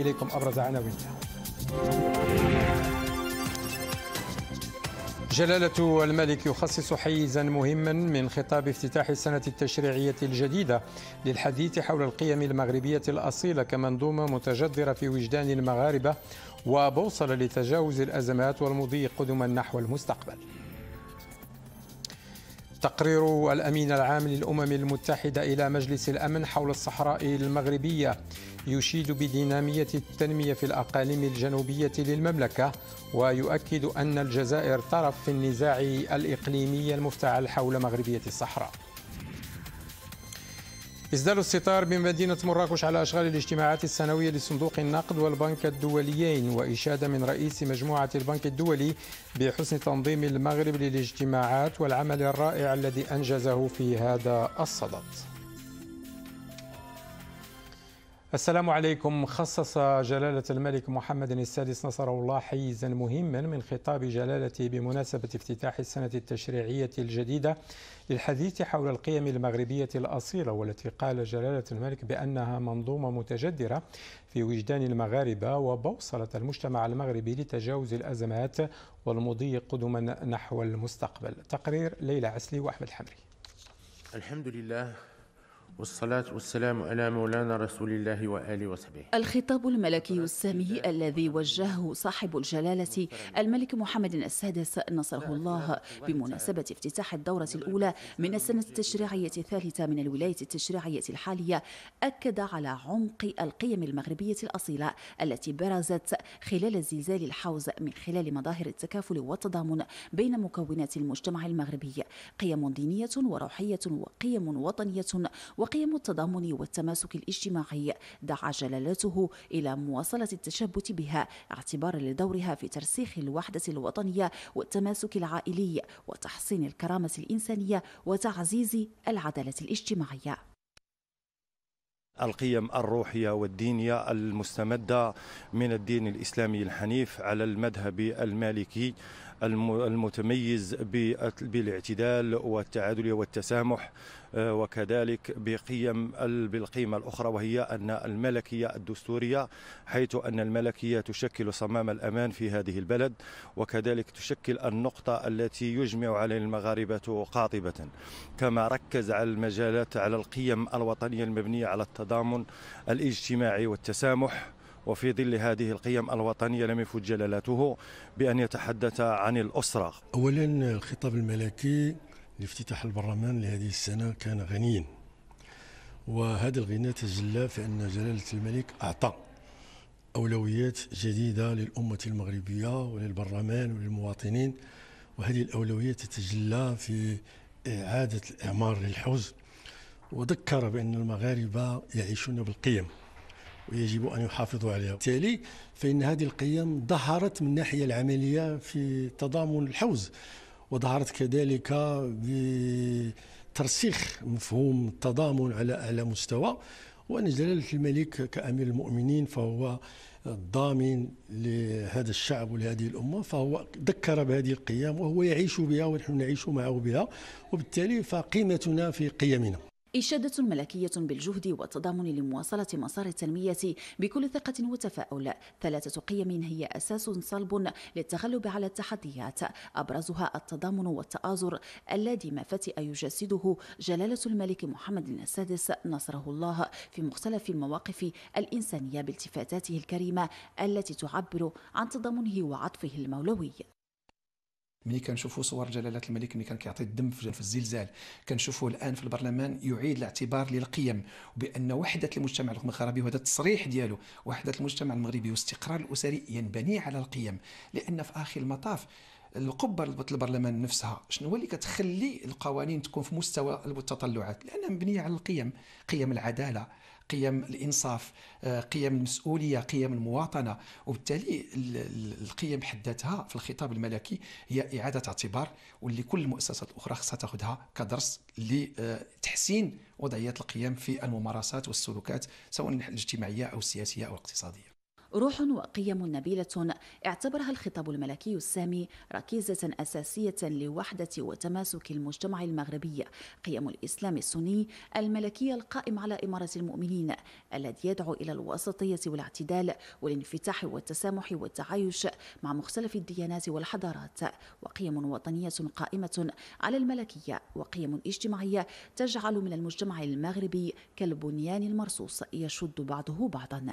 إليكم أبرز عناوينها جلالة الملك يخصص حيزا مهما من خطاب افتتاح السنة التشريعية الجديدة للحديث حول القيم المغربية الأصيلة كمنظومة متجذرة في وجدان المغاربة وبوصلة لتجاوز الأزمات والمضي قدما نحو المستقبل. تقرير الأمين العام للأمم المتحدة إلى مجلس الأمن حول الصحراء المغربية يشيد بدينامية التنمية في الأقاليم الجنوبية للمملكة ويؤكد أن الجزائر طرف في النزاع الإقليمي المفتعل حول مغربية الصحراء إزدال الستار بمدينة مراكش على أشغال الاجتماعات السنوية لصندوق النقد والبنك الدوليين وإشادة من رئيس مجموعة البنك الدولي بحسن تنظيم المغرب للاجتماعات والعمل الرائع الذي أنجزه في هذا الصدد السلام عليكم خصص جلالة الملك محمد السادس نصره الله حيزا مهما من خطاب جلالته بمناسبة افتتاح السنة التشريعية الجديدة للحديث حول القيم المغربية الأصيلة والتي قال جلالة الملك بأنها منظومة متجدرة في وجدان المغاربة وبوصلة المجتمع المغربي لتجاوز الأزمات والمضي قدما نحو المستقبل تقرير ليلى عسلي وأحمد حمري الحمد لله والصلاة والسلام على مولانا رسول الله وآله وصحبه الخطاب الملكي السامي الذي وجهه صاحب الجلالة الملك محمد السادس نصره الله بمناسبة افتتاح الدورة الأولى من السنة التشريعية الثالثة من الولاية التشريعية الحالية أكد على عمق القيم المغربية الأصيلة التي برزت خلال زلزال الحوز من خلال مظاهر التكافل والتضامن بين مكونات المجتمع المغربي قيم دينية وروحية وقيم وطنية وقيم التضامن والتماسك الاجتماعي دعا جلالته إلى مواصلة التشبت بها اعتبارا لدورها في ترسيخ الوحدة الوطنية والتماسك العائلي وتحصين الكرامة الإنسانية وتعزيز العدالة الاجتماعية القيم الروحية والدينية المستمدة من الدين الإسلامي الحنيف على المذهب المالكي المتميز بالاعتدال والتعادل والتسامح آه، وكذلك بقيم بالقيمة الأخرى وهي أن الملكية الدستورية حيث أن الملكية تشكل صمام الأمان في هذه البلد وكذلك تشكل النقطة التي يجمع عليها المغاربة قاطبة كما ركز على المجالات على القيم الوطنية المبنية على التضامن الاجتماعي والتسامح وفي ظل هذه القيم الوطنية لم يفوت جلالته بأن يتحدث عن الأسرة أولا الخطاب الملكي لافتتاح البرلمان لهذه السنة كان غنيا وهذا الغنى تجلى في أن جلالة الملك أعطى أولويات جديدة للأمة المغربية وللبرلمان وللمواطنين وهذه الأولويات تتجلى في إعادة الإعمار للحوز وذكر بأن المغاربة يعيشون بالقيم ويجب أن يحافظوا عليها بالتالي فإن هذه القيم ظهرت من الناحية العملية في تضامن الحوز وظهرت كذلك بترسيخ مفهوم التضامن على أعلى مستوى وأن جلالة الملك كأمير المؤمنين فهو الضامن لهذا الشعب ولهذه الأمة فهو ذكر بهذه القيم وهو يعيش بها ونحن نعيش معه بها وبالتالي فقيمتنا في قيمنا إشادة ملكية بالجهد والتضامن لمواصلة مسار التنمية بكل ثقة وتفاؤل ثلاثة قيم هي أساس صلب للتغلب على التحديات أبرزها التضامن والتآزر الذي ما فتئ يجسده جلالة الملك محمد السادس نصره الله في مختلف المواقف الإنسانية بالتفاتاته الكريمة التي تعبر عن تضامنه وعطفه المولوي ملي كنشوفوا صور جلاله الملك ملي كان كيعطي الدم في الزلزال كنشوفوا الان في البرلمان يعيد الاعتبار للقيم بان وحده المجتمع المغربي وهذا التصريح ديالو وحده المجتمع المغربي واستقرار الاسري ينبني على القيم لان في اخر المطاف القبه البرلمان نفسها شنو هو اللي كتخلي القوانين تكون في مستوى التطلعات لانها مبنيه على القيم قيم العداله قيم الانصاف آه، قيم المسؤوليه قيم المواطنه وبالتالي القيم بحد ذاتها في الخطاب الملكي هي اعاده اعتبار واللي كل المؤسسات الاخرى خصها تاخذها كدرس لتحسين وضعيه القيم في الممارسات والسلوكات سواء الاجتماعيه او السياسيه او الاقتصاديه روح وقيم نبيلة اعتبرها الخطاب الملكي السامي ركيزة أساسية لوحدة وتماسك المجتمع المغربي قيم الإسلام السني الملكية القائم على إمارة المؤمنين الذي يدعو إلى الوسطية والاعتدال والانفتاح والتسامح والتعايش مع مختلف الديانات والحضارات وقيم وطنية قائمة على الملكية وقيم اجتماعية تجعل من المجتمع المغربي كالبنيان المرصوص يشد بعضه بعضا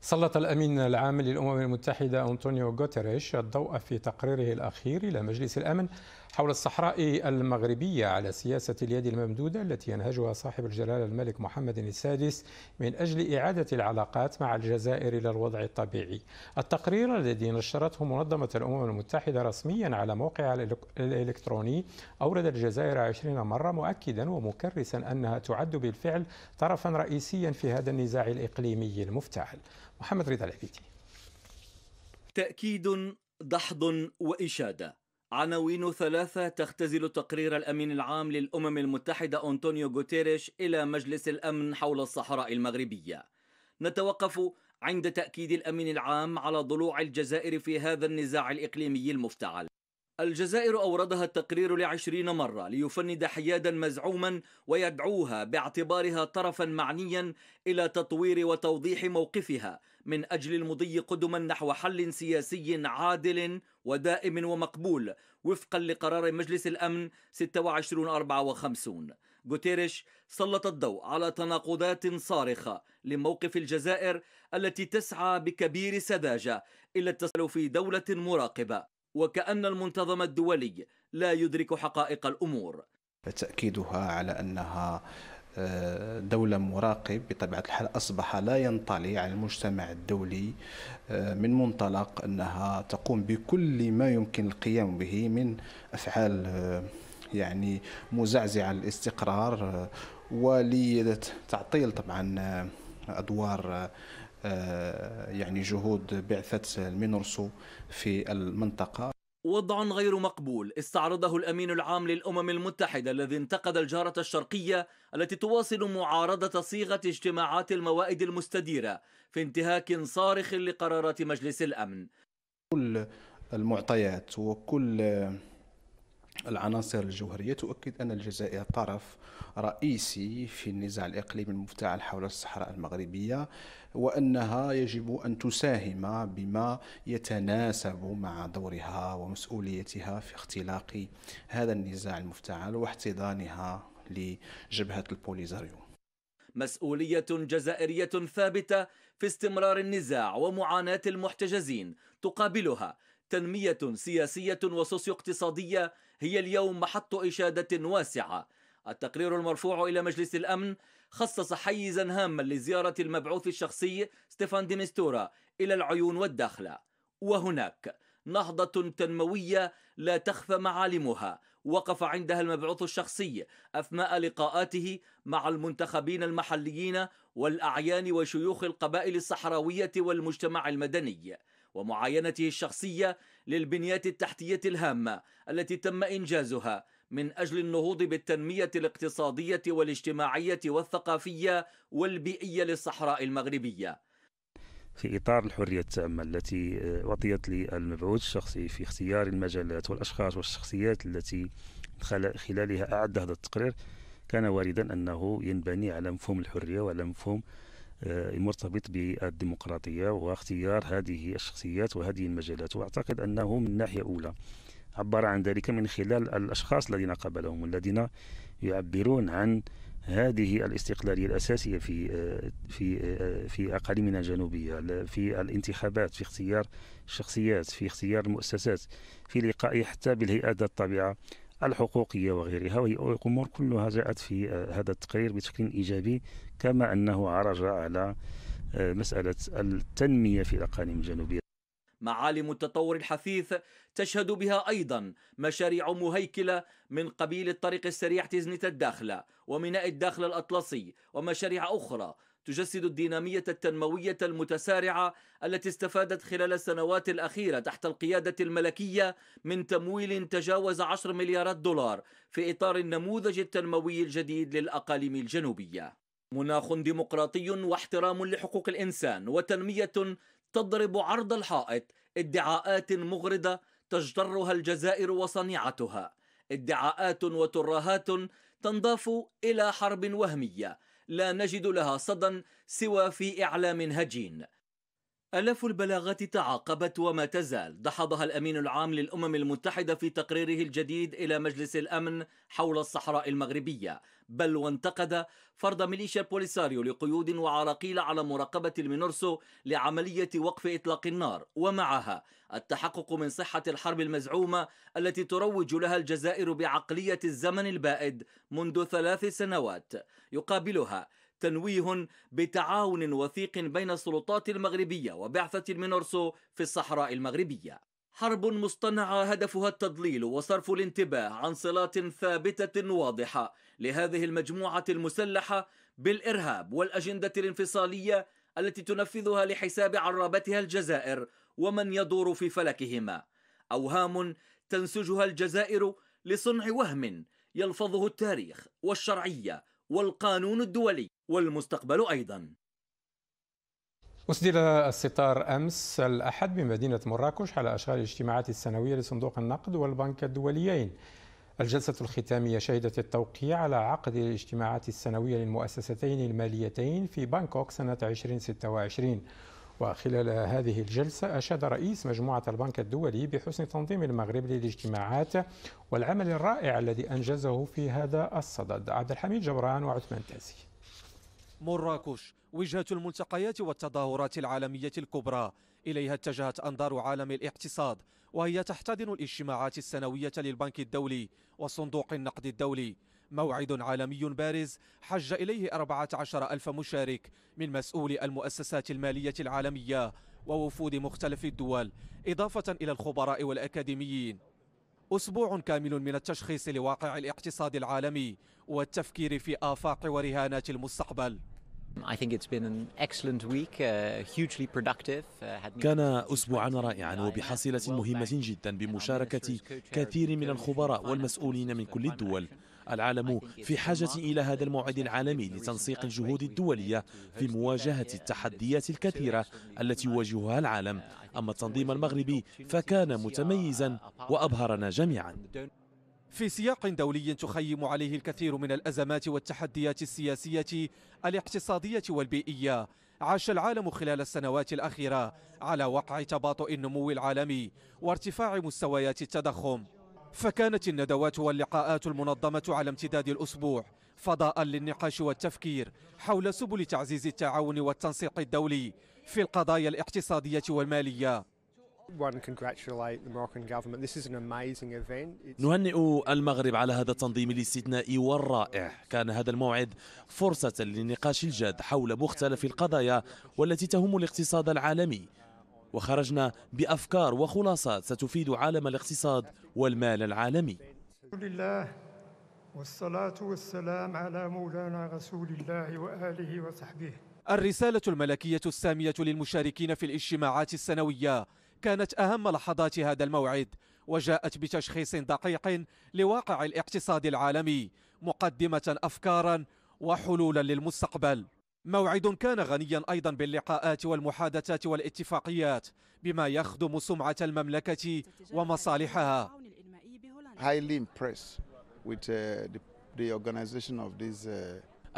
سلط الأمين العام للأمم المتحدة أنطونيو غوتيريش الضوء في تقريره الأخير إلى مجلس الأمن حول الصحراء المغربية على سياسة اليد الممدودة التي ينهجها صاحب الجلالة الملك محمد السادس من أجل إعادة العلاقات مع الجزائر إلى الوضع الطبيعي التقرير الذي نشرته منظمة الأمم المتحدة رسميا على موقعها الإلكتروني أورد الجزائر عشرين مرة مؤكدا ومكرسا أنها تعد بالفعل طرفا رئيسيا في هذا النزاع الإقليمي المفتعل محمد رضا العبيدي تأكيد دحض وإشادة عناوين ثلاثة تختزل تقرير الأمين العام للأمم المتحدة أنطونيو غوتيريش إلى مجلس الأمن حول الصحراء المغربية. نتوقف عند تأكيد الأمين العام على ضلوع الجزائر في هذا النزاع الإقليمي المفتعل. الجزائر أوردها التقرير لعشرين مرة ليفند حيادا مزعوما ويدعوها باعتبارها طرفا معنيا إلى تطوير وتوضيح موقفها من أجل المضي قدما نحو حل سياسي عادل ودائم ومقبول وفقا لقرار مجلس الأمن 2654 غوتيريش سلط الضوء على تناقضات صارخة لموقف الجزائر التي تسعى بكبير سذاجة إلى التسلل في دولة مراقبة وكأن المنتظم الدولي لا يدرك حقائق الأمور تأكيدها على أنها آه، دولة مراقب بطبيعة الحال أصبح لا ينطلي على المجتمع الدولي آه، من منطلق أنها تقوم بكل ما يمكن القيام به من أفعال آه، يعني مزعزعة للاستقرار ولتعطيل طبعا أدوار يعني جهود بعثة المينورسو في المنطقة وضع غير مقبول استعرضه الامين العام للامم المتحده الذي انتقد الجاره الشرقيه التي تواصل معارضه صيغه اجتماعات الموائد المستديره في انتهاك صارخ لقرارات مجلس الامن. كل المعطيات وكل العناصر الجوهريه تؤكد ان الجزائر طرف رئيسي في النزاع الاقليمي المفتعل حول الصحراء المغربيه وانها يجب ان تساهم بما يتناسب مع دورها ومسؤوليتها في اختلاق هذا النزاع المفتعل واحتضانها لجبهه البوليزاريو. مسؤولية جزائرية ثابتة في استمرار النزاع ومعاناة المحتجزين تقابلها تنمية سياسية وسوسيو اقتصادية هي اليوم محط إشادة واسعة التقرير المرفوع إلى مجلس الأمن خصص حيزا هاما لزيارة المبعوث الشخصي ستيفان ديمستورا إلى العيون والداخلة وهناك نهضة تنموية لا تخفى معالمها وقف عندها المبعوث الشخصي أثناء لقاءاته مع المنتخبين المحليين والأعيان وشيوخ القبائل الصحراوية والمجتمع المدني ومعاينته الشخصية للبنيات التحتية الهامة التي تم إنجازها من أجل النهوض بالتنمية الاقتصادية والاجتماعية والثقافية والبيئية للصحراء المغربية في إطار الحرية التامة التي وطيت آه، للمبعوث الشخصي في اختيار المجالات والأشخاص والشخصيات التي خلالها أعد هذا التقرير كان واردا أنه ينبني على مفهوم الحرية وعلى مفهوم آه، مرتبط بالديمقراطية واختيار هذه الشخصيات وهذه المجالات وأعتقد أنه من ناحية أولى عبر عن ذلك من خلال الأشخاص الذين قابلهم والذين يعبرون عن هذه الاستقلالية الأساسية في آه، في آه، في أقاليمنا الجنوبية في الانتخابات في اختيار الشخصيات في اختيار المؤسسات في لقاء حتى بالهيئات ذات الطبيعة الحقوقية وغيرها وهي أمور كلها جاءت في آه، هذا التقرير بشكل إيجابي كما أنه عرج على مسألة التنمية في الأقاليم الجنوبية معالم التطور الحثيث تشهد بها أيضا مشاريع مهيكلة من قبيل الطريق السريع تزنت الداخلة وميناء الداخل الأطلسي ومشاريع أخرى تجسد الدينامية التنموية المتسارعة التي استفادت خلال السنوات الأخيرة تحت القيادة الملكية من تمويل تجاوز 10 مليارات دولار في إطار النموذج التنموي الجديد للأقاليم الجنوبية. مناخ ديمقراطي واحترام لحقوق الإنسان وتنمية تضرب عرض الحائط ادعاءات مغرضة تجدرها الجزائر وصنيعتها ادعاءات وترهات تنضاف إلى حرب وهمية لا نجد لها صدى سوى في إعلام هجين آلاف البلاغات تعاقبت وما تزال دحضها الأمين العام للأمم المتحدة في تقريره الجديد إلى مجلس الأمن حول الصحراء المغربية بل وانتقد فرض ميليشيا البوليساريو لقيود وعراقيل على مراقبة المينورسو لعملية وقف إطلاق النار ومعها التحقق من صحة الحرب المزعومة التي تروج لها الجزائر بعقلية الزمن البائد منذ ثلاث سنوات يقابلها تنويه بتعاون وثيق بين السلطات المغربية وبعثة المينورسو في الصحراء المغربية حرب مصطنعة هدفها التضليل وصرف الانتباه عن صلات ثابتة واضحة لهذه المجموعة المسلحة بالإرهاب والأجندة الانفصالية التي تنفذها لحساب عرابتها الجزائر ومن يدور في فلكهما أوهام تنسجها الجزائر لصنع وهم يلفظه التاريخ والشرعية والقانون الدولي والمستقبل أيضا أسدل الستار أمس الأحد بمدينة مراكش على أشغال الاجتماعات السنوية لصندوق النقد والبنك الدوليين الجلسة الختامية شهدت التوقيع على عقد الاجتماعات السنوية للمؤسستين الماليتين في بانكوك سنة 2026 وخلال هذه الجلسة أشاد رئيس مجموعة البنك الدولي بحسن تنظيم المغرب للاجتماعات والعمل الرائع الذي أنجزه في هذا الصدد عبد الحميد جبران وعثمان تاسي مراكش وجهة الملتقيات والتظاهرات العالمية الكبرى إليها اتجهت أنظار عالم الاقتصاد وهي تحتضن الاجتماعات السنوية للبنك الدولي وصندوق النقد الدولي موعد عالمي بارز حج إليه 14 ألف مشارك من مسؤولي المؤسسات المالية العالمية ووفود مختلف الدول إضافة إلى الخبراء والأكاديميين أسبوع كامل من التشخيص لواقع الاقتصاد العالمي والتفكير في آفاق ورهانات المستقبل كان أسبوعا رائعا وبحصيلة مهمة جدا بمشاركة كثير من الخبراء والمسؤولين من كل الدول العالم في حاجة إلى هذا الموعد العالمي لتنسيق الجهود الدولية في مواجهة التحديات الكثيرة التي يواجهها العالم أما التنظيم المغربي فكان متميزا وأبهرنا جميعا في سياق دولي تخيم عليه الكثير من الأزمات والتحديات السياسية الاقتصادية والبيئية عاش العالم خلال السنوات الأخيرة على وقع تباطؤ النمو العالمي وارتفاع مستويات التضخم فكانت الندوات واللقاءات المنظمة على امتداد الأسبوع فضاء للنقاش والتفكير حول سبل تعزيز التعاون والتنسيق الدولي في القضايا الاقتصادية والمالية نهنئ المغرب على هذا التنظيم الاستثنائي والرائع كان هذا الموعد فرصة للنقاش الجاد حول مختلف القضايا والتي تهم الاقتصاد العالمي وخرجنا بأفكار وخلاصات ستفيد عالم الاقتصاد والمال العالمي الحمد لله والصلاة والسلام على مولانا رسول الله وآله وصحبه الرسالة الملكية السامية للمشاركين في الاجتماعات السنوية كانت أهم لحظات هذا الموعد وجاءت بتشخيص دقيق لواقع الاقتصاد العالمي مقدمة أفكارا وحلولا للمستقبل موعد كان غنيا أيضا باللقاءات والمحادثات والاتفاقيات بما يخدم سمعة المملكة ومصالحها highly impressed with uh, the, the organization of this uh,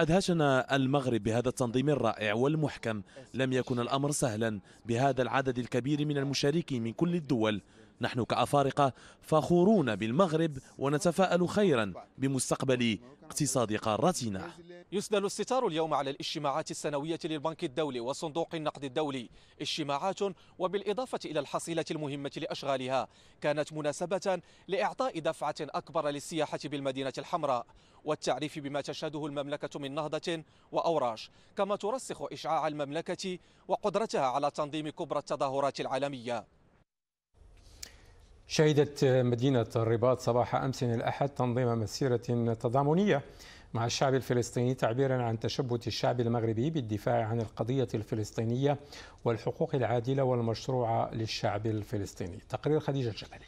أدهشنا المغرب بهذا التنظيم الرائع والمحكم لم يكن الأمر سهلا بهذا العدد الكبير من المشاركين من كل الدول نحن كأفارقة فخورون بالمغرب ونتفاءل خيرا بمستقبل اقتصاد قارتنا يسدل الستار اليوم على الاجتماعات السنوية للبنك الدولي وصندوق النقد الدولي اجتماعات وبالإضافة إلى الحصيلة المهمة لأشغالها كانت مناسبة لإعطاء دفعة أكبر للسياحة بالمدينة الحمراء والتعريف بما تشهده المملكة من نهضة وأوراش كما ترسخ إشعاع المملكة وقدرتها على تنظيم كبرى التظاهرات العالمية شهدت مدينة الرباط صباح أمس الأحد تنظيم مسيرة تضامنية مع الشعب الفلسطيني تعبيرا عن تشبث الشعب المغربي بالدفاع عن القضية الفلسطينية والحقوق العادلة والمشروعة للشعب الفلسطيني تقرير خديجة الجبلي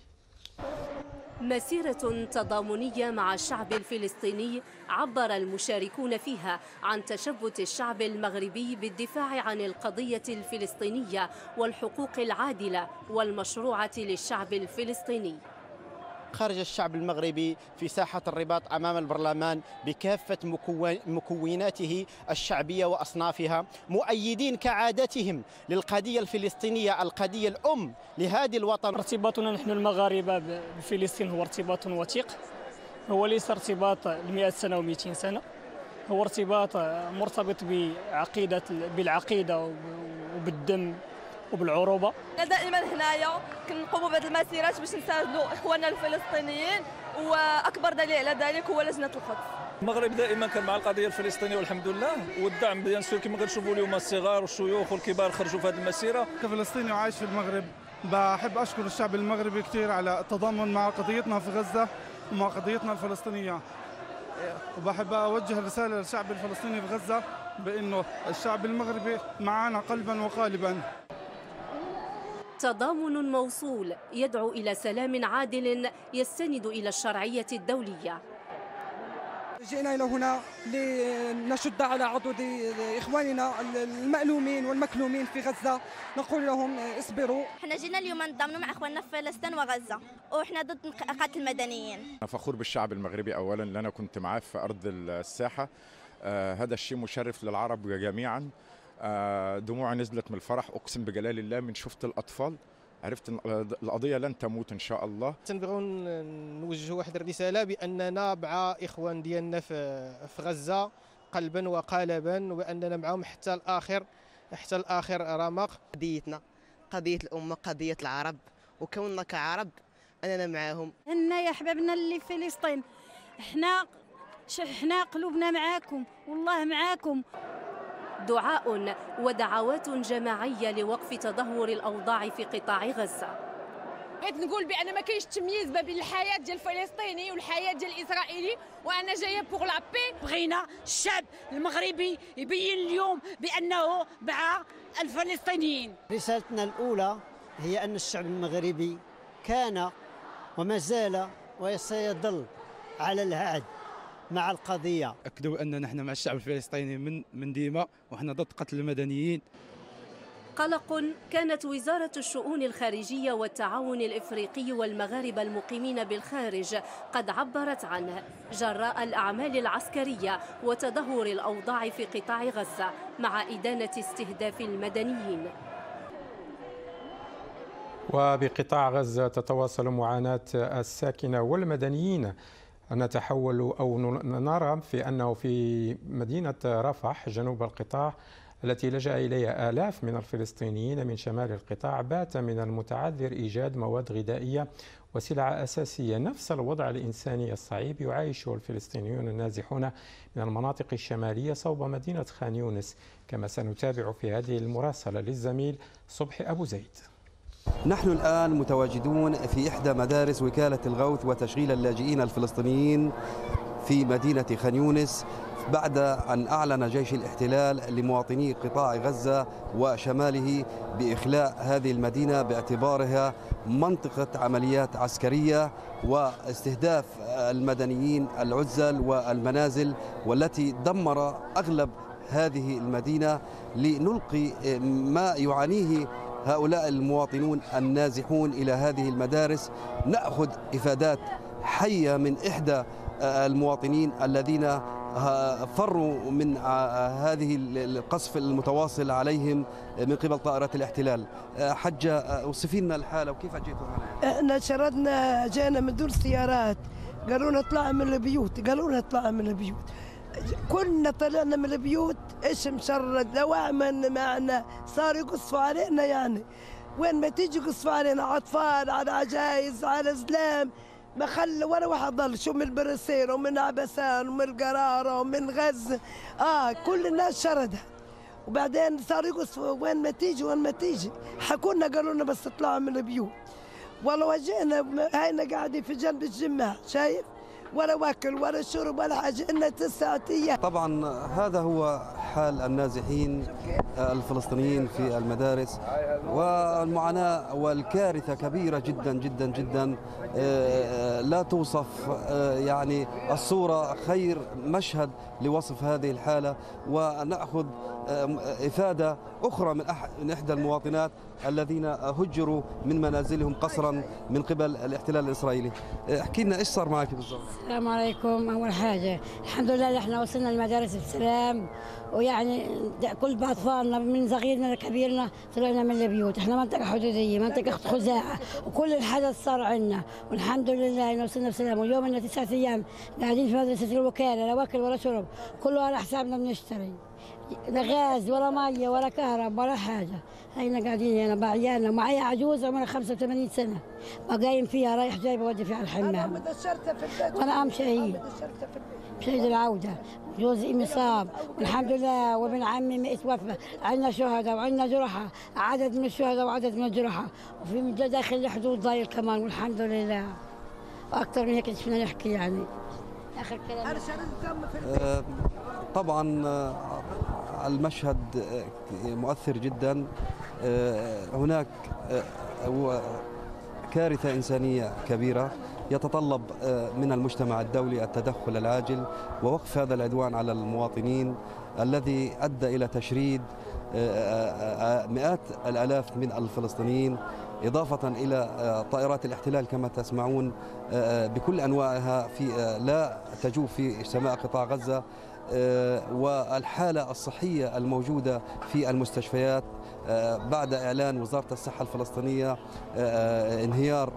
مسيرة تضامنية مع الشعب الفلسطيني عبر المشاركون فيها عن تشبث الشعب المغربي بالدفاع عن القضية الفلسطينية والحقوق العادلة والمشروعة للشعب الفلسطيني خرج الشعب المغربي في ساحة الرباط أمام البرلمان بكافة مكوناته الشعبية وأصنافها مؤيدين كعادتهم للقضية الفلسطينية القضية الأم لهذه الوطن ارتباطنا نحن المغاربة بفلسطين هو ارتباط وثيق هو ليس ارتباط ل سنة و 200 سنة هو ارتباط مرتبط بعقيدة بالعقيدة وبالدم وبالعروبه دائما هنايا كنقوموا بهذه المسيرات باش نساعدوا اخواننا الفلسطينيين واكبر دليل على ذلك هو لجنه القدس المغرب دائما كان مع القضيه الفلسطينيه والحمد لله والدعم بيان سور كما كتشوفوا اليوم الصغار والشيوخ والكبار خرجوا في هذه المسيره كفلسطيني وعايش في المغرب بحب اشكر الشعب المغربي كثير على التضامن مع قضيتنا في غزه ومع قضيتنا الفلسطينيه وبحب اوجه رساله للشعب الفلسطيني في غزه بانه الشعب المغربي معنا قلبا وقالبا تضامن موصول يدعو إلى سلام عادل يستند إلى الشرعية الدولية جئنا إلى هنا لنشد على عضد إخواننا المألومين والمكلومين في غزة نقول لهم اصبروا احنا جينا اليوم نضامنوا مع إخواننا في فلسطين وغزة وإحنا ضد قتل المدنيين أنا فخور بالشعب المغربي أولا لأن أنا كنت معاه في أرض الساحة آه هذا الشيء مشرف للعرب جميعا آه، دموع نزلت من الفرح اقسم بجلال الله من شفت الاطفال عرفت القضيه لن تموت ان شاء الله تنبغيو نوجه واحد الرساله باننا مع اخوان ديالنا في في غزه قلبا وقالبا واننا معهم حتى الاخر حتى الاخر رمق قضيتنا قضيه الامه قضيه العرب وكوننا كعرب اننا معاهم هنا يا حبابنا اللي في فلسطين احنا احنا قلوبنا معاكم والله معاكم دعاء ودعوات جماعية لوقف تدهور الأوضاع في قطاع غزة بغيت نقول بان ما كاينش تمييز ما بين الحياه ديال الفلسطيني والحياه ديال الاسرائيلي وانا جايه بوغ لا بي بغينا الشعب المغربي يبين اليوم بانه مع الفلسطينيين رسالتنا الاولى هي ان الشعب المغربي كان وما زال وسيظل على العهد مع القضيه اكدوا ان نحن مع الشعب الفلسطيني من من ديما وحنا ضد قتل المدنيين قلق كانت وزارة الشؤون الخارجية والتعاون الإفريقي والمغاربة المقيمين بالخارج قد عبرت عنه جراء الأعمال العسكرية وتدهور الأوضاع في قطاع غزة مع إدانة استهداف المدنيين وبقطاع غزة تتواصل معاناة الساكنة والمدنيين نتحول أو نرى في أنه في مدينة رفح جنوب القطاع التي لجأ إليها آلاف من الفلسطينيين من شمال القطاع بات من المتعذر إيجاد مواد غذائية وسلع أساسية نفس الوضع الإنساني الصعيب يعيشه الفلسطينيون النازحون من المناطق الشمالية صوب مدينة خان يونس كما سنتابع في هذه المراسلة للزميل صبح أبو زيد نحن الآن متواجدون في إحدى مدارس وكالة الغوث وتشغيل اللاجئين الفلسطينيين في مدينة خان يونس بعد أن أعلن جيش الاحتلال لمواطني قطاع غزة وشماله بإخلاء هذه المدينة باعتبارها منطقة عمليات عسكرية واستهداف المدنيين العزل والمنازل والتي دمر أغلب هذه المدينة لنلقي ما يعانيه هؤلاء المواطنون النازحون إلى هذه المدارس نأخذ إفادات حية من إحدى آه، المواطنين الذين آه، فروا من آه، هذه القصف المتواصل عليهم من قبل طائرات الاحتلال حجة وصفي لنا الحالة وكيف جيتوا هنا؟ احنا شردنا جانا من دون سيارات قالوا لنا اطلعوا من البيوت قالوا لنا اطلعوا من البيوت كنا طلعنا من البيوت ايش مشرد لوامن معنا صار يقصفوا علينا يعني وين ما تيجي يقصفوا علينا على اطفال على عجايز على زلام ما خلى ولا واحد ضل شو من البرسير ومن عبسان ومن القرارة ومن غزة اه كل الناس شردها وبعدين صار يقصفوا وين ما تيجي وين ما تيجي حكونا قالوا لنا بس اطلعوا من البيوت والله وجينا هينا قاعدين في جنب الجماعة شايف ولا واكل ولا شرب ولا حاجه الا تسعتيه طبعا هذا هو حال النازحين آه، الفلسطينيين في المدارس والمعاناه والكارثه كبيره جدا جدا جدا آه، آه، لا توصف يعني الصوره خير مشهد لوصف هذه الحالة ونأخذ إفادة أخرى من, إحدى المواطنات الذين هجروا من منازلهم قسرا من قبل الاحتلال الإسرائيلي آه، احكي لنا إيش صار معك بالضبط السلام عليكم أول حاجة الحمد لله احنا وصلنا المدارس بسلام ويعني كل أطفالنا من صغيرنا لكبيرنا طلعنا من البيوت احنا منطقة حدودية منطقة خزاعة وكل الحدث صار عندنا والحمد لله انه وصلنا بسلام واليوم لنا تسعة أيام قاعدين في مدرسة الوكالة لا واكل ولا شرب كله على حسابنا بنشتري لا غاز ولا ميه ولا كهرب ولا حاجه هينا قاعدين هنا بعيالنا معي عجوز عمرها 85 سنه بقايم فيها رايح جاي بودي فيها الحمام انا مدشرتها في البيت وانا اهم شيء شهيد العوده جوزي مصاب والحمد لله وابن عمي اتوفى عندنا شهداء وعندنا جرحى عدد من الشهداء وعدد من الجرحى وفي من داخل الحدود ضايل كمان والحمد لله واكثر من هيك شفنا نحكي يعني اخر كلام آه، طبعا آه، المشهد آه، مؤثر جدا هناك كارثه انسانيه كبيره يتطلب من المجتمع الدولي التدخل العاجل ووقف هذا العدوان على المواطنين الذي ادى الى تشريد مئات الالاف من الفلسطينيين إضافة إلى آه, طائرات الاحتلال كما تسمعون آه, آه, بكل أنواعها في لا تجوب في سماء قطاع غزة والحالة الصحية الموجودة في المستشفيات بعد إعلان وزارة الصحة الفلسطينية انهيار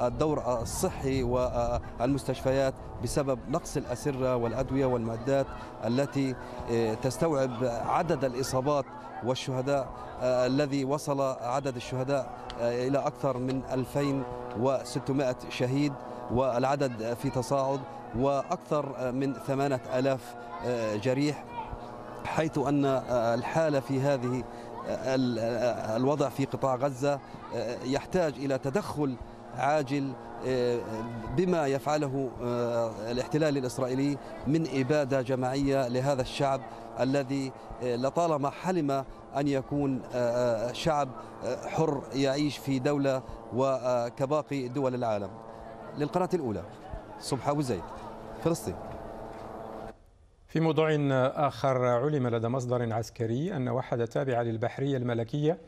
الدور الصحي والمستشفيات بسبب نقص الأسرة والأدوية والمعدات التي تستوعب عدد الإصابات والشهداء آه، الذي وصل عدد الشهداء آه، إلى أكثر من 2600 شهيد والعدد في تصاعد وأكثر من 8000 آه، جريح حيث أن الحالة في هذه الوضع في قطاع غزة يحتاج إلى تدخل عاجل آه، بما يفعله آه، الاحتلال الاسرائيلي من اباده جماعيه لهذا الشعب الذي آه، لطالما حلم ان يكون شعب حر يعيش في دوله وكباقي دول العالم. للقناه الاولى صبح ابو زيد فلسطين. في موضوع آخر علم لدى مصدر عسكري أن وحدة تابعة للبحرية الملكية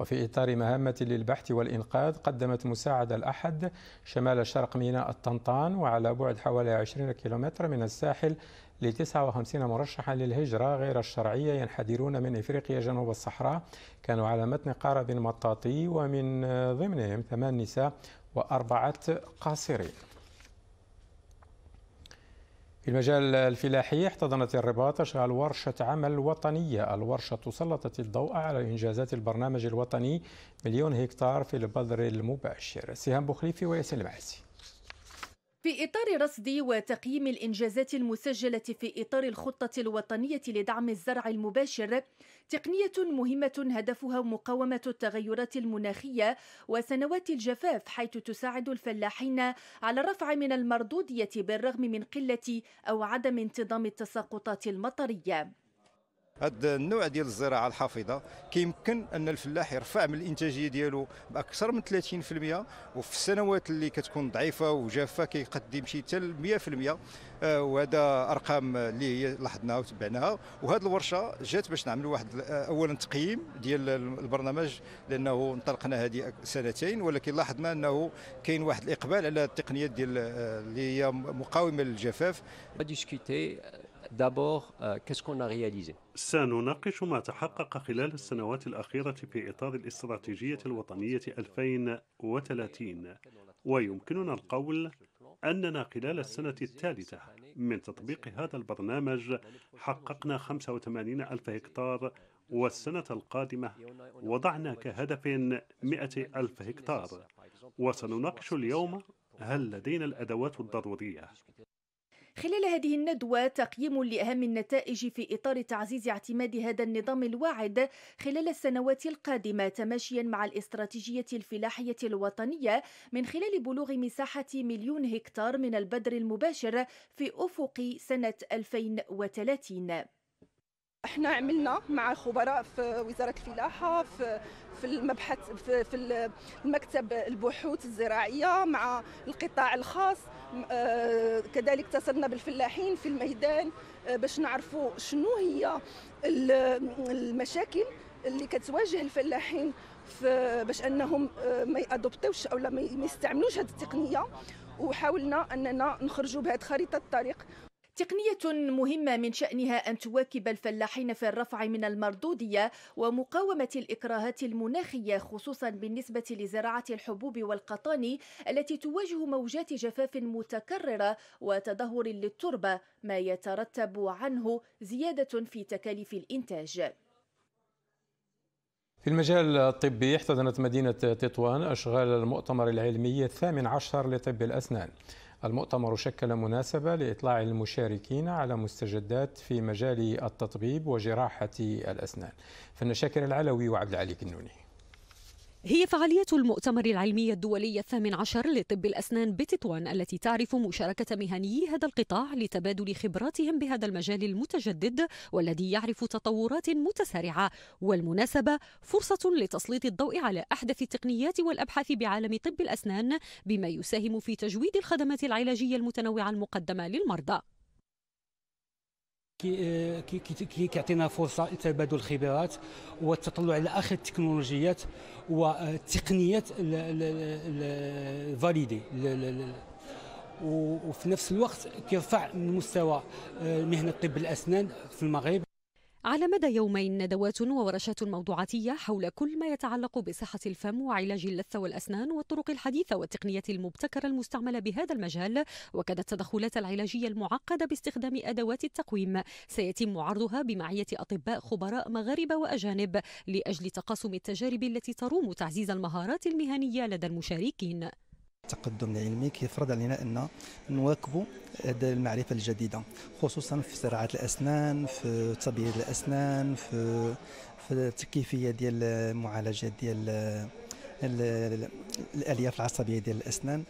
وفي إطار مهمة للبحث والإنقاذ قدمت مساعدة الأحد شمال شرق ميناء الطنطان وعلى بعد حوالي 20 كيلومتر من الساحل ل 59 مرشحا للهجرة غير الشرعية ينحدرون من إفريقيا جنوب الصحراء كانوا على متن قارب مطاطي ومن ضمنهم ثمان نساء وأربعة قاصرين في المجال الفلاحي احتضنت الرباط اشغال ورشه عمل وطنيه، الورشه سلطت الضوء على انجازات البرنامج الوطني مليون هكتار في البذر المباشر، سهام بوخليفي وياسين المعسي. في إطار رصد وتقييم الإنجازات المسجلة في إطار الخطة الوطنية لدعم الزرع المباشر تقنية مهمة هدفها مقاومة التغيرات المناخية وسنوات الجفاف حيث تساعد الفلاحين على الرفع من المردودية بالرغم من قلة أو عدم انتظام التساقطات المطرية هذا النوع ديال الزراعه الحافظه كيمكن ان الفلاح يرفع من الانتاجيه ديالو باكثر من 30% وفي السنوات اللي كتكون ضعيفه وجافه كيقدم شي حتى 100% آه، وهذا ارقام اللي هي لاحظناها وتبعناها وهذه الورشه جات باش نعملوا واحد آه، اولا تقييم ديال البرنامج لانه انطلقنا هذه سنتين ولكن لاحظنا انه كاين واحد الاقبال على التقنيات ديال آه، اللي هي مقاومه للجفاف Euh, سنناقش ما تحقق خلال السنوات الأخيرة في إطار الاستراتيجية الوطنية 2030 ويمكننا القول أننا خلال السنة الثالثة من تطبيق هذا البرنامج حققنا 85 ألف هكتار والسنة القادمة وضعنا كهدف 100 ألف هكتار وسنناقش اليوم هل لدينا الأدوات الضرورية خلال هذه الندوة تقييم لأهم النتائج في إطار تعزيز اعتماد هذا النظام الواعد خلال السنوات القادمة تماشيا مع الاستراتيجية الفلاحية الوطنية من خلال بلوغ مساحة مليون هكتار من البدر المباشر في أفق سنة 2030 احنا عملنا مع خبراء في وزاره الفلاحه في في المبحث في, المكتب البحوث الزراعيه مع القطاع الخاص آه، كذلك اتصلنا بالفلاحين في الميدان آه، باش نعرفوا شنو هي المشاكل اللي كتواجه الفلاحين باش انهم آه، ما يادوبتوش او ما يستعملوش هذه التقنيه وحاولنا اننا نخرجوا بهذه خريطه الطريق تقنية مهمة من شأنها أن تواكب الفلاحين في الرفع من المردودية ومقاومة الإكراهات المناخية خصوصا بالنسبة لزراعة الحبوب والقطاني التي تواجه موجات جفاف متكررة وتدهور للتربة ما يترتب عنه زيادة في تكاليف الإنتاج في المجال الطبي احتضنت مدينة تطوان أشغال المؤتمر العلمي الثامن عشر لطب الأسنان المؤتمر شكل مناسبة لإطلاع المشاركين على مستجدات في مجال التطبيب وجراحة الأسنان فالنشاكر العلوي وعبد العلي كنوني هي فعالية المؤتمر العلمي الدولي الثامن عشر لطب الأسنان بتطوان التي تعرف مشاركة مهنيي هذا القطاع لتبادل خبراتهم بهذا المجال المتجدد والذي يعرف تطورات متسارعة والمناسبة فرصة لتسليط الضوء على أحدث التقنيات والأبحاث بعالم طب الأسنان بما يساهم في تجويد الخدمات العلاجية المتنوعة المقدمة للمرضى كي كيعطينا فرصه لتبادل الخبرات والتطلع على اخر التكنولوجيات والتقنيات الفاليدي وفي نفس الوقت كيرفع من مستوى آه، مهنه طب الاسنان في المغرب على مدى يومين ندوات وورشات موضوعاتية حول كل ما يتعلق بصحة الفم وعلاج اللثة والأسنان والطرق الحديثة والتقنية المبتكرة المستعملة بهذا المجال وكذا التدخلات العلاجية المعقدة باستخدام أدوات التقويم سيتم عرضها بمعية أطباء خبراء مغاربة وأجانب لأجل تقاسم التجارب التي تروم تعزيز المهارات المهنية لدى المشاركين التقدم العلمي كيفرض علينا ان نواكبوا هذه المعرفه الجديده خصوصا في زراعه الاسنان في تبييض الاسنان في في التكيفيه ديال المعالجه ديال الالياف العصبيه ديال الاسنان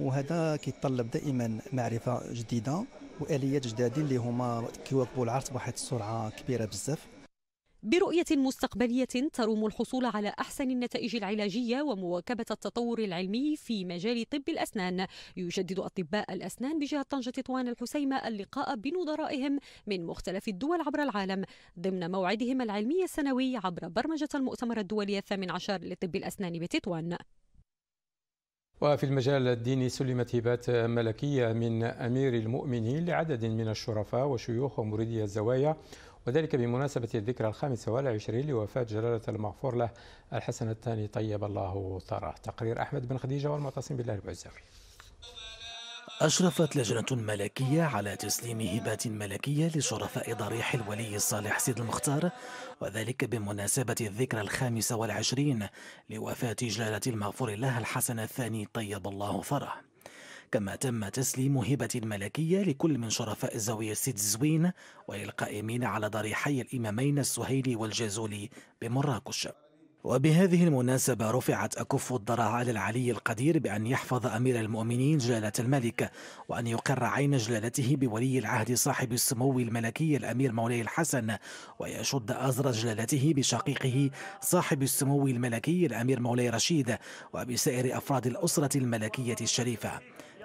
وهذا كيتطلب دائما معرفه جديده واليات جدادين اللي هما كيواكبوا العصر بواحد السرعه كبيره بزاف برؤية مستقبلية تروم الحصول على أحسن النتائج العلاجية ومواكبة التطور العلمي في مجال طب الأسنان يجدد أطباء الأسنان بجهة طنجة تطوان الحسيمة اللقاء بنظرائهم من مختلف الدول عبر العالم ضمن موعدهم العلمي السنوي عبر برمجة المؤتمر الدولي الثامن عشر لطب الأسنان بتطوان وفي المجال الديني سلمت هبات ملكية من أمير المؤمنين لعدد من الشرفاء وشيوخ ومريدي الزوايا وذلك بمناسبة الذكرى الخامسة والعشرين لوفاة جلالة المغفور له الحسن الثاني طيب الله ثراه تقرير أحمد بن خديجة والمعتصم بالله البعزاوي أشرفت لجنة ملكية على تسليم هبات ملكية لشرفاء ضريح الولي الصالح سيد المختار وذلك بمناسبة الذكرى الخامسة والعشرين لوفاة جلالة المغفور له الحسن الثاني طيب الله ثراه كما تم تسليم هبة الملكية لكل من شرفاء الزاوية سيد زوين وللقائمين على ضريحي الإمامين السهيلي والجازولي بمراكش وبهذه المناسبة رفعت أكف الضرع على العلي القدير بأن يحفظ أمير المؤمنين جلالة الملك وأن يقر عين جلالته بولي العهد صاحب السمو الملكي الأمير مولاي الحسن ويشد أزر جلالته بشقيقه صاحب السمو الملكي الأمير مولاي رشيد وبسائر أفراد الأسرة الملكية الشريفة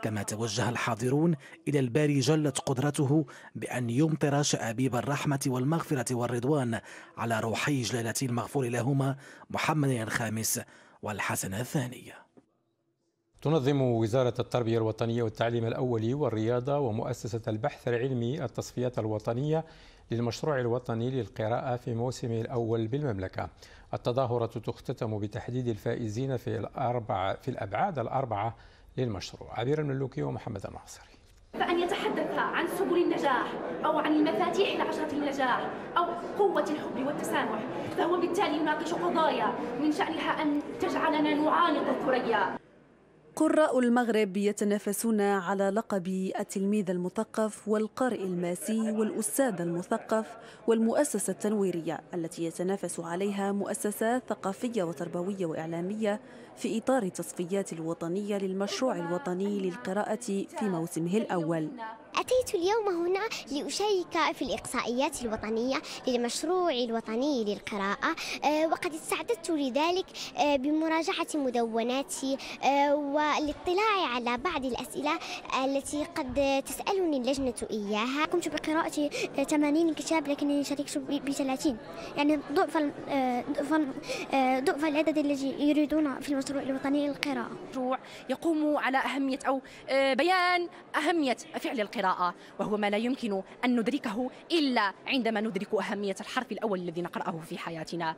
كما توجه الحاضرون إلى الباري جلت قدرته بأن يمطر شآبيب الرحمة والمغفرة والرضوان على روحي جلالتي المغفور لهما محمد الخامس والحسن الثاني تنظم وزارة التربية الوطنية والتعليم الأولي والرياضة ومؤسسة البحث العلمي التصفيات الوطنية للمشروع الوطني للقراءة في موسمه الأول بالمملكة التظاهرة تختتم بتحديد الفائزين في, الأربعة في الأبعاد الأربعة للمشروع عبير الملوكي ومحمد الناصري فأن يتحدث عن سبل النجاح أو عن المفاتيح لعشرة النجاح أو قوة الحب والتسامح فهو بالتالي يناقش قضايا من شأنها أن تجعلنا نعانق الثريا قراء المغرب يتنافسون على لقب التلميذ المثقف والقارئ الماسي والأستاذ المثقف والمؤسسة التنويرية التي يتنافس عليها مؤسسات ثقافية وتربوية وإعلامية في إطار التصفيات الوطنية للمشروع الوطني للقراءة في موسمه الأول أتيت اليوم هنا لأشارك في الإقصائيات الوطنية للمشروع الوطني للقراءة آه، وقد استعددت لذلك آه، بمراجعة مدوناتي آه، والاطلاع على بعض الأسئلة التي قد تسألني اللجنة إياها قمت بقراءة 80 كتاب لكنني شاركت ب 30 يعني ضعف ضعف ضعف العدد الذي يريدون في المشروع الوطني للقراءة يقوم على أهمية أو بيان أهمية فعل القراءة القراءة وهو ما لا يمكن أن ندركه إلا عندما ندرك أهمية الحرف الأول الذي نقرأه في حياتنا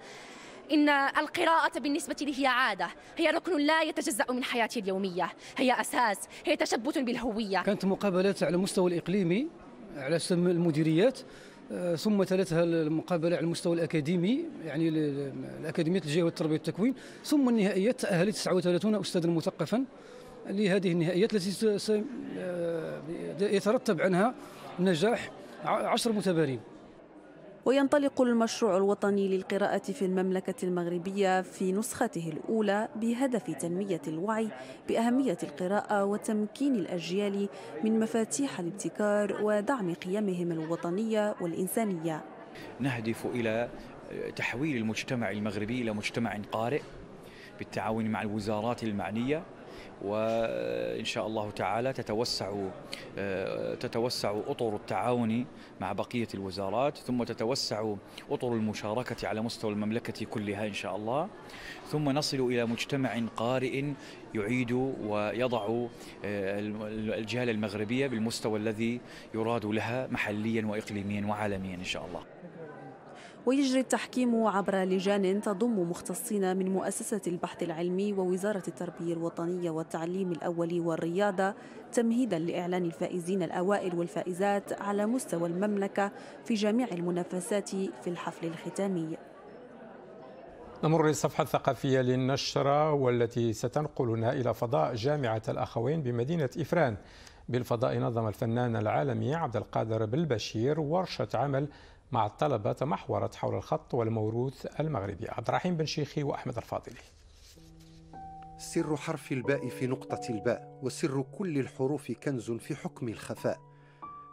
إن القراءة بالنسبة لي هي عادة هي ركن لا يتجزأ من حياتي اليومية هي أساس هي تشبث بالهوية كانت مقابلات على المستوى الإقليمي على سم المديريات آه، ثم تلتها المقابله على المستوى الاكاديمي يعني الاكاديميه الجهه والتربيه والتكوين ثم النهائيات تاهلت 39 استاذا مثقفا لهذه النهائيات التي سيترتب آه، عنها نجاح عشر متبارين وينطلق المشروع الوطني للقراءة في المملكة المغربية في نسخته الأولى بهدف تنمية الوعي بأهمية القراءة وتمكين الأجيال من مفاتيح الابتكار ودعم قيمهم الوطنية والإنسانية. نهدف إلى تحويل المجتمع المغربي إلى مجتمع قارئ بالتعاون مع الوزارات المعنية وان شاء الله تعالى تتوسع آه، تتوسع اطر التعاون مع بقيه الوزارات ثم تتوسع اطر المشاركه على مستوى المملكه كلها ان شاء الله ثم نصل الى مجتمع قارئ يعيد ويضع آه، الجهه المغربيه بالمستوى الذي يراد لها محليا واقليميا وعالميا ان شاء الله ويجري التحكيم عبر لجان تضم مختصين من مؤسسة البحث العلمي ووزارة التربية الوطنية والتعليم الأولي والرياضة تمهيدا لإعلان الفائزين الأوائل والفائزات على مستوى المملكة في جميع المنافسات في الحفل الختامي نمر للصفحة الثقافية للنشرة والتي ستنقلنا إلى فضاء جامعة الأخوين بمدينة إفران بالفضاء نظم الفنان العالمي عبد القادر بالبشير ورشة عمل مع الطلبة تمحورت حول الخط والموروث المغربي عبد الرحيم بن شيخي وأحمد الفاضلي سر حرف الباء في نقطة الباء وسر كل الحروف كنز في حكم الخفاء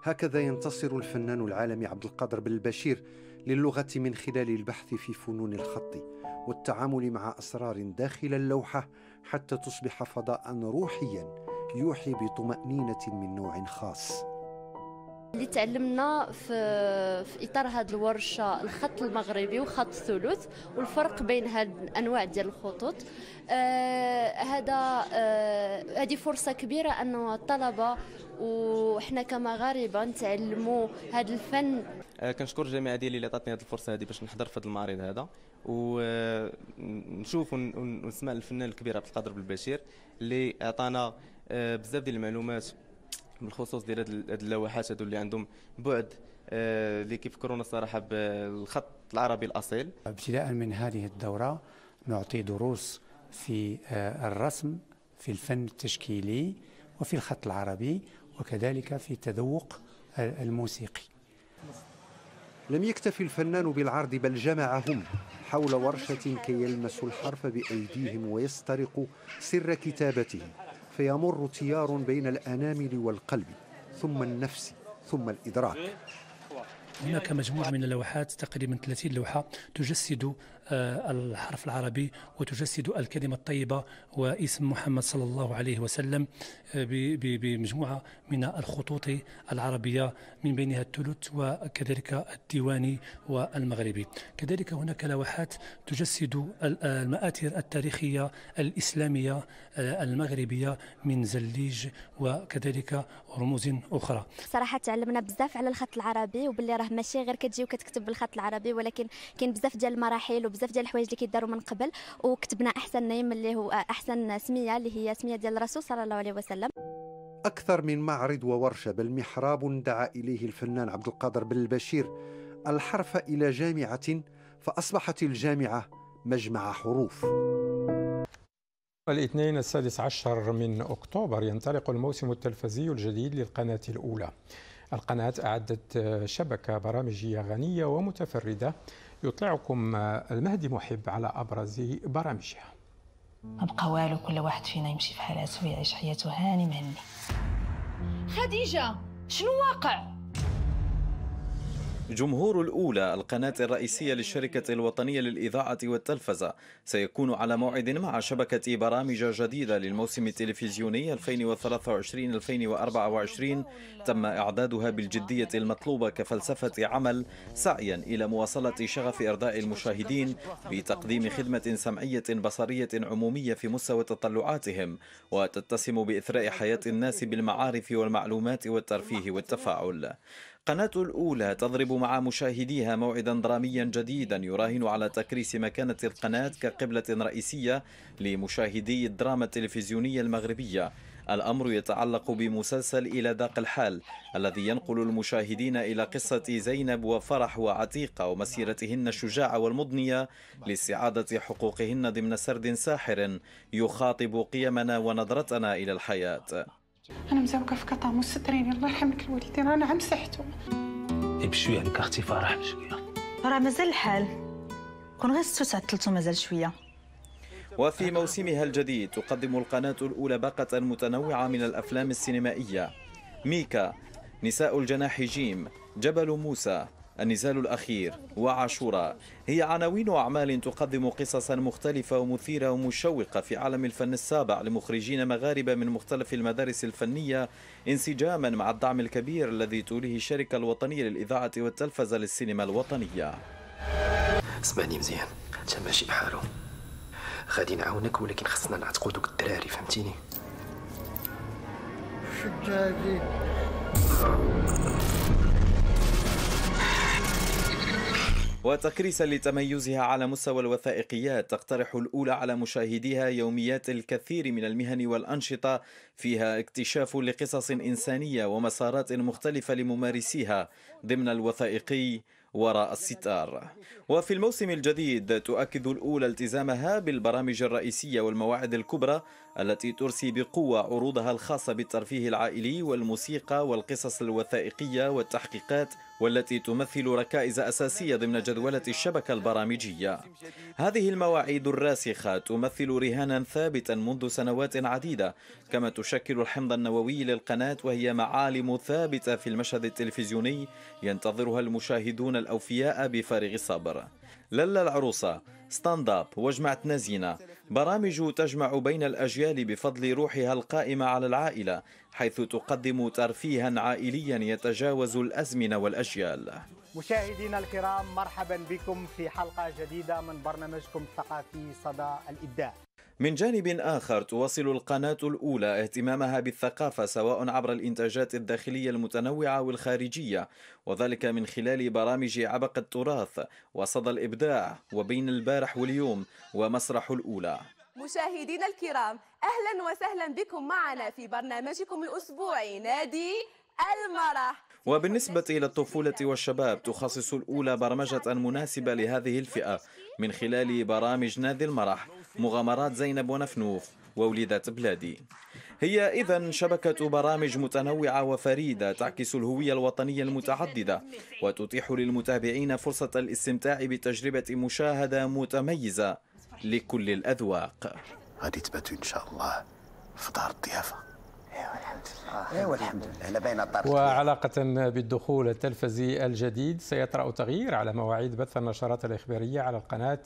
هكذا ينتصر الفنان العالمي عبد القادر بالبشير للغة من خلال البحث في فنون الخط والتعامل مع أسرار داخل اللوحة حتى تصبح فضاء روحيا يوحي بطمأنينة من نوع خاص اللي تعلمنا في, في اطار هذه الورشه الخط المغربي وخط الثلث والفرق بين هذه الانواع ديال الخطوط آه هذا آه هذه فرصه كبيره انه الطلبه وحنا كمغاربه نتعلموا هذا الفن آه كنشكر الجامعه ديالي اللي عطاتني هذه الفرصه هذه باش نحضر في هذا المعرض هذا ونشوف آه، ونسمع الفنان الكبير عبد القادر بالبشير اللي عطانا آه، بزاف ديال المعلومات بالخصوص ديال هاد اللوحات هادو اللي عندهم بعد آه، اللي كيفكرونا صراحه بالخط العربي الاصيل ابتداء من هذه الدوره نعطي دروس في آه، الرسم في الفن التشكيلي وفي الخط العربي وكذلك في التذوق الموسيقي لم يكتف الفنان بالعرض بل جمعهم حول ورشة كي يلمسوا الحرف بأيديهم ويسترقوا سر كتابته فيمر تيار بين الأنامل والقلب ثم النفس ثم الإدراك هناك مجموعة من اللوحات تقريبا 30 لوحة تجسد آه، الحرف العربي وتجسد الكلمة الطيبة واسم محمد صلى الله عليه وسلم آه، بمجموعة من الخطوط العربية من بينها الثلث وكذلك الديواني والمغربي كذلك هناك لوحات تجسد آه، المآثر التاريخية الإسلامية المغربية من زليج وكذلك رموز أخرى صراحة تعلمنا بزاف على الخط العربي وباللي راه ماشي غير كتجي وكتكتب بالخط العربي ولكن كاين بزاف ديال المراحل بزاف ديال الحوايج اللي كيداروا من قبل وكتبنا احسن نيم اللي هو احسن سميه اللي هي سميه ديال الرسول صلى الله عليه وسلم أكثر من معرض وورشة بل محراب دعا إليه الفنان عبد القادر بن البشير الحرف إلى جامعة فأصبحت الجامعة مجمع حروف الاثنين السادس عشر من أكتوبر ينطلق الموسم التلفزي الجديد للقناة الأولى القناة أعدت شبكة برامجية غنية ومتفردة يطلعكم آه، المهدي محب على أبرز برامجها. مبقى والو كل واحد فينا يمشي في حالاته ويعيش حياته هاني مهني خديجة شنو واقع؟ جمهور الأولى القناة الرئيسية للشركة الوطنية للإذاعة والتلفزة سيكون على موعد مع شبكة برامج جديدة للموسم التلفزيوني 2023-2024 تم إعدادها بالجدية المطلوبة كفلسفة عمل سعيا إلى مواصلة شغف إرضاء المشاهدين بتقديم خدمة سمعية بصرية عمومية في مستوى تطلعاتهم وتتسم بإثراء حياة الناس بالمعارف والمعلومات والترفيه والتفاعل قناة الأولى تضرب مع مشاهديها موعدا دراميا جديدا يراهن على تكريس مكانة القناة كقبلة رئيسية لمشاهدي الدراما التلفزيونية المغربية الأمر يتعلق بمسلسل إلى ذاق الحال الذي ينقل المشاهدين إلى قصة زينب وفرح وعتيقة ومسيرتهن الشجاعة والمضنية لاستعادة حقوقهن ضمن سرد ساحر يخاطب قيمنا ونظرتنا إلى الحياة انا مزوقه في قطع مسترين الله يرحمك الوالدين رانا عم صحتهم إيه، بشويه عليك يعني اختي فرح بشويه راه مازال الحال كون غير ستو تعطلتو مازال شويه وفي موسمها الجديد تقدم القناة الأولى باقة متنوعة من الأفلام السينمائية ميكا نساء الجناح جيم جبل موسى النزال الأخير وعاشوراء هي عناوين أعمال تقدم قصصا مختلفة ومثيرة ومشوقة في عالم الفن السابع لمخرجين مغاربة من مختلف المدارس الفنية انسجاما مع الدعم الكبير الذي توليه الشركة الوطنية للإذاعة والتلفزة للسينما الوطنية اسمعني مزيان انت ماشي بحالو غادي نعاونك ولكن خصنا نعتقو دوك الدراري فهمتيني شد وتكريسا لتميزها على مستوى الوثائقيات تقترح الأولى على مشاهديها يوميات الكثير من المهن والأنشطة فيها اكتشاف لقصص إنسانية ومسارات مختلفة لممارسيها ضمن الوثائقي وراء الستار وفي الموسم الجديد تؤكد الأولى التزامها بالبرامج الرئيسية والمواعد الكبرى التي ترسي بقوة عروضها الخاصة بالترفيه العائلي والموسيقى والقصص الوثائقية والتحقيقات والتي تمثل ركائز أساسية ضمن جدولة الشبكة البرامجية هذه المواعيد الراسخة تمثل رهانا ثابتا منذ سنوات عديدة كما تشكل الحمض النووي للقناة وهي معالم ثابتة في المشهد التلفزيوني ينتظرها المشاهدون الأوفياء بفارغ الصبر للا العروسة ستاند اب وجمعتنا زينة برامج تجمع بين الأجيال بفضل روحها القائمة على العائلة حيث تقدم ترفيها عائليا يتجاوز الأزمنة والأجيال مشاهدينا الكرام مرحبا بكم في حلقة جديدة من برنامجكم الثقافي صدى الإبداع من جانب آخر تواصل القناة الأولى اهتمامها بالثقافة سواء عبر الإنتاجات الداخلية المتنوعة والخارجية وذلك من خلال برامج عبق التراث وصدى الإبداع وبين البارح واليوم ومسرح الأولى مشاهدينا الكرام أهلا وسهلا بكم معنا في برنامجكم الأسبوعي نادي المرح وبالنسبة إلى الطفولة والشباب تخصص الأولى برمجة مناسبة لهذه الفئة من خلال برامج نادي المرح مغامرات زينب ونفنوف ووليدة بلادي هي إذا شبكة برامج متنوعة وفريدة تعكس الهوية الوطنية المتعددة وتتيح للمتابعين فرصة الاستمتاع بتجربة مشاهدة متميزة لكل الأذواق غادي تباتوا إن شاء الله في دار الضيافة ايوه الحمد لله ايوه الحمد لله وعلاقه بالدخول التلفزي الجديد سيطرا تغيير على مواعيد بث النشرات الاخباريه على القناه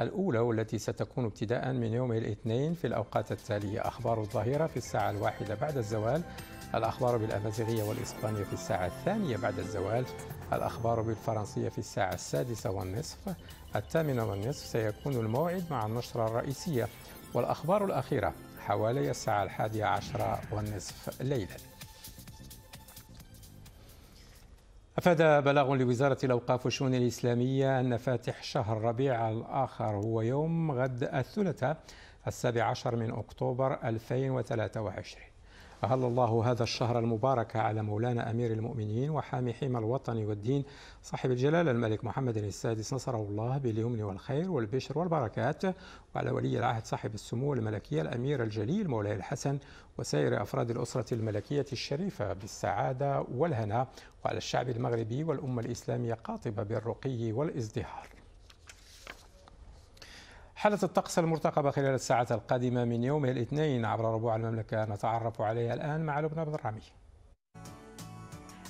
الأولى والتي ستكون ابتداء من يوم الاثنين في الأوقات التالية أخبار الظهيرة في الساعة الواحدة بعد الزوال الأخبار بالأمازيغية والإسبانية في الساعة الثانية بعد الزوال الأخبار بالفرنسية في الساعة السادسة والنصف الثامنة والنصف سيكون الموعد مع النشرة الرئيسية والأخبار الأخيرة حوالي الساعة الحادية عشرة والنصف ليلاً أفاد بلاغ لوزارة الأوقاف والشؤون الإسلامية أن فاتح شهر ربيع الآخر هو يوم غد الثلاثاء السابع عشر من أكتوبر 2023 أهل الله هذا الشهر المبارك على مولانا أمير المؤمنين وحامي حمى الوطن والدين صاحب الجلالة الملك محمد السادس نصره الله باليمن والخير والبشر والبركات وعلى ولي العهد صاحب السمو الملكية الأمير الجليل مولاي الحسن وسائر أفراد الأسرة الملكية الشريفة بالسعادة والهنا وعلى الشعب المغربي والأمة الإسلامية قاطبة بالرقي والازدهار حالة الطقس المرتقبة خلال الساعة القادمة من يوم الاثنين عبر ربوع المملكة نتعرف عليها الآن مع لبنى بدرامي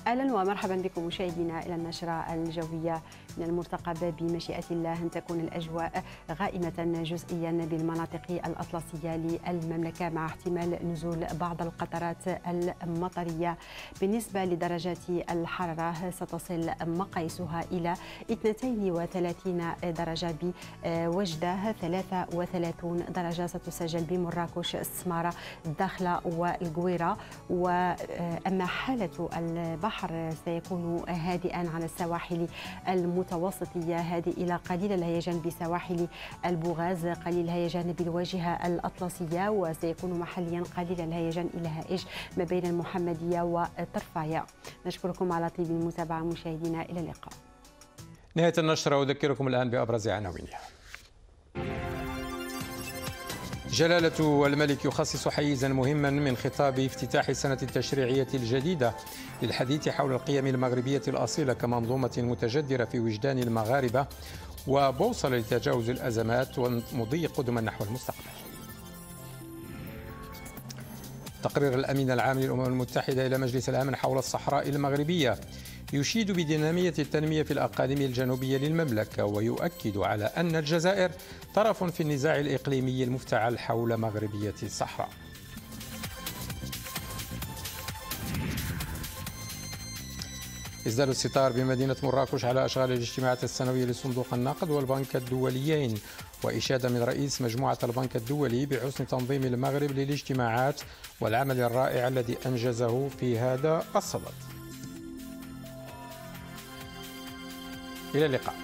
أهلا ومرحبا بكم مشاهدينا إلى النشرة الجوية من المرتقب بمشيئة الله أن تكون الأجواء غائمة جزئيا بالمناطق الأطلسية للمملكة مع احتمال نزول بعض القطرات المطرية بالنسبة لدرجات الحرارة ستصل مقاييسها إلى 32 درجة بوجدة 33 درجة ستسجل بمراكش السمارة الداخلة والقويرة وأما حالة البحر سيكون هادئا على السواحل المتحدة متوسطية هادئة قليل الهيجان بسواحل البوغاز قليل الهيجان بالواجهة الأطلسية وسيكون محليا قليل الهيجان إلى هائج ما بين المحمدية والترفاية نشكركم على طيب المتابعة مشاهدينا إلى اللقاء نهاية النشرة أذكركم الآن بأبرز عناوينها جلالة الملك يخصص حيزا مهما من خطاب افتتاح السنة التشريعية الجديدة للحديث حول القيم المغربية الأصيلة كمنظومة متجذرة في وجدان المغاربة وبوصلة لتجاوز الأزمات ومضي قدما نحو المستقبل تقرير الأمين العام للأمم المتحدة إلى مجلس الأمن حول الصحراء المغربية يشيد بدينامية التنمية في الأقاليم الجنوبية للمملكة ويؤكد على أن الجزائر طرف في النزاع الإقليمي المفتعل حول مغربية الصحراء ازداد الستار بمدينة مراكش على أشغال الاجتماعات السنوية لصندوق النقد والبنك الدوليين وإشادة من رئيس مجموعة البنك الدولي بحسن تنظيم المغرب للاجتماعات والعمل الرائع الذي أنجزه في هذا الصدد إلى اللقاء